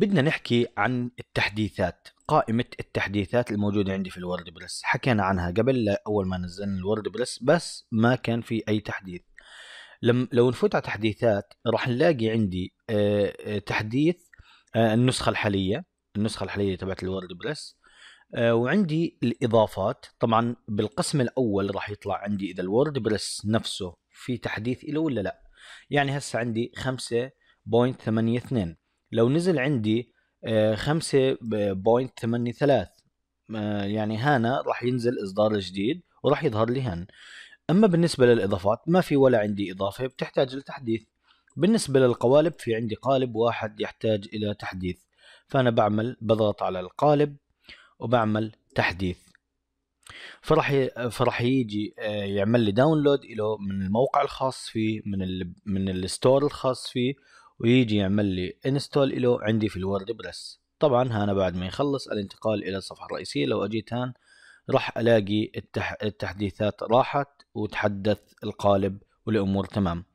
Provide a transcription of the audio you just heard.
بدنا نحكي عن التحديثات قائمة التحديثات الموجودة عندي في الورد بريس حكينا عنها قبل أول ما نزلنا الورد بريس بس ما كان في أي تحديث لم لو نفوت على تحديثات راح نلاقي عندي آه، آه، تحديث آه، النسخة الحالية النسخة الحالية تبعت الورد بريس وعندي الإضافات طبعا بالقسم الأول راح يطلع عندي إذا الورد بريس نفسه في تحديث له ولا لا يعني هسه عندي 5.82 لو نزل عندي 5.83 آه، يعني هنا راح ينزل اصدار جديد وراح يظهر لي هان اما بالنسبه للاضافات ما في ولا عندي اضافه بتحتاج لتحديث بالنسبه للقوالب في عندي قالب واحد يحتاج الى تحديث فانا بعمل بضغط على القالب وبعمل تحديث فرح فرح يجي آه، يعمل لي داونلود له من الموقع الخاص فيه من ال... من الستور الخاص فيه ويجي يعمل لي انستول له عندي في الورد بريس طبعا هنا بعد ما يخلص الانتقال الى الصفحه الرئيسيه لو اجيت هان راح الاقي التح... التحديثات راحت وتحدث القالب والامور تمام